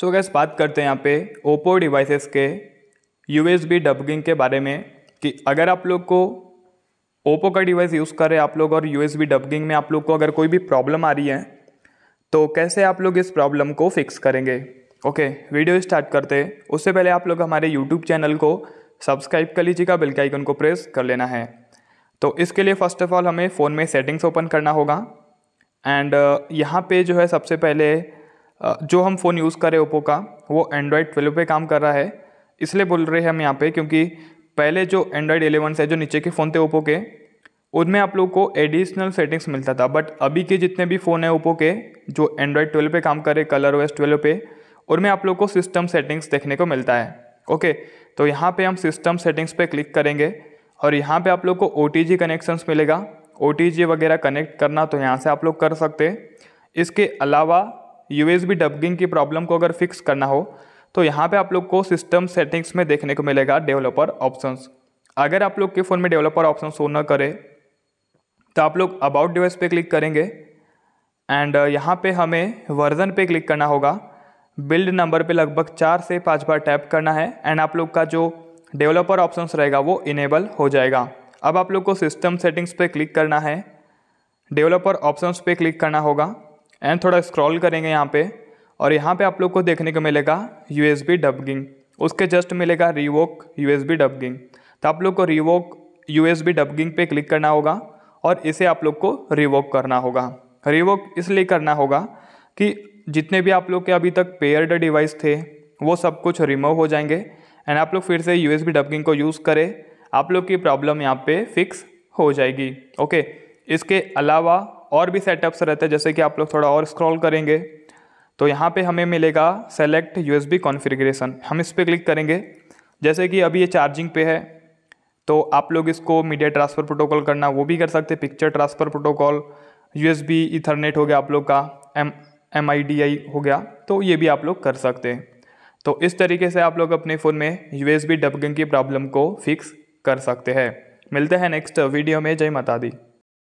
सो gas बात करते हैं यहाँ पे ओप्पो डिवाइसेस के यू एस बी डबगिंग के बारे में कि अगर आप लोग को ओप्पो का डिवाइस यूज़ कर रहे आप लोग और यू एस बी डबगिंग में आप लोग को अगर कोई भी प्रॉब्लम आ रही है तो कैसे आप लोग इस प्रॉब्लम को फिक्स करेंगे ओके वीडियो स्टार्ट करते उससे पहले आप लोग हमारे यूट्यूब चैनल को सब्सक्राइब कर लीजिएगा बिल्कुल के आइकन को प्रेस कर लेना है तो इसके लिए फ़र्स्ट ऑफ ऑल हमें फ़ोन में सेटिंग्स ओपन करना होगा एंड uh, यहाँ पे जो है सबसे पहले जो हम फ़ोन यूज़ कर रहे ओप्पो का वो एंड्रॉयड ट्वेल्व पे काम कर रहा है इसलिए बोल रहे हैं हम यहाँ पे क्योंकि पहले जो एंड्रॉयड एलेवन है जो नीचे के फ़ोन थे ओप्पो के उनमें आप लोग को एडिशनल सेटिंग्स मिलता था बट अभी के जितने भी फ़ोन है ओप्पो के जो एंड्रॉयड ट्वेल्व पे काम कर रहे कलर वेस्ट ट्वेल्व पे उनमें आप लोग को सिस्टम सेटिंग्स देखने को मिलता है ओके तो यहाँ पर हम सिस्टम सेटिंग्स पर क्लिक करेंगे और यहाँ पर आप लोग को ओ टी मिलेगा ओ वगैरह कनेक्ट करना तो यहाँ से आप लोग कर सकते इसके अलावा यू एस डबगिंग की प्रॉब्लम को अगर फिक्स करना हो तो यहाँ पे आप लोग को सिस्टम सेटिंग्स में देखने को मिलेगा डेवलपर ऑप्शंस अगर आप लोग के फ़ोन में डेवलपर ऑप्शन शो न करे तो आप लोग अबाउट डिवाइस पे क्लिक करेंगे एंड uh, यहाँ पे हमें वर्जन पे क्लिक करना होगा बिल्ड नंबर पे लगभग चार से पाँच बार टैप करना है एंड आप लोग का जो डेवलपर ऑप्शंस रहेगा वो इनेबल हो जाएगा अब आप लोग को सिस्टम सेटिंग्स पे क्लिक करना है डेवलपर ऑप्शंस पे क्लिक करना होगा एंड थोड़ा स्क्रॉल करेंगे यहाँ पे और यहाँ पे आप लोग को देखने को मिलेगा यू एस बी उसके जस्ट मिलेगा रिवोक यू एस बी तो आप लोग को revoke U S B debugging पे क्लिक करना होगा और इसे आप लोग को रिवोक करना होगा रिवोक इसलिए करना होगा कि जितने भी आप लोग के अभी तक पेयर्ड डिवाइस थे वो सब कुछ रिमूव हो जाएंगे एंड आप लोग फिर से यू एस बी को यूज़ करें आप लोग की प्रॉब्लम यहाँ पे फिक्स हो जाएगी ओके इसके अलावा और भी सेटअप्स रहते हैं जैसे कि आप लोग थोड़ा और स्क्रॉल करेंगे तो यहाँ पे हमें मिलेगा सेलेक्ट यू एस हम इस पर क्लिक करेंगे जैसे कि अभी ये चार्जिंग पे है तो आप लोग इसको मीडिया ट्रांसफ़र प्रोटोकॉल करना वो भी कर सकते हैं picture transfer protocol U S हो गया आप लोग का M M I D I हो गया तो ये भी आप लोग कर सकते हैं तो इस तरीके से आप लोग अपने फ़ोन में यू एस की प्रॉब्लम को फिक्स कर सकते हैं मिलते हैं नेक्स्ट वीडियो में जय माता दी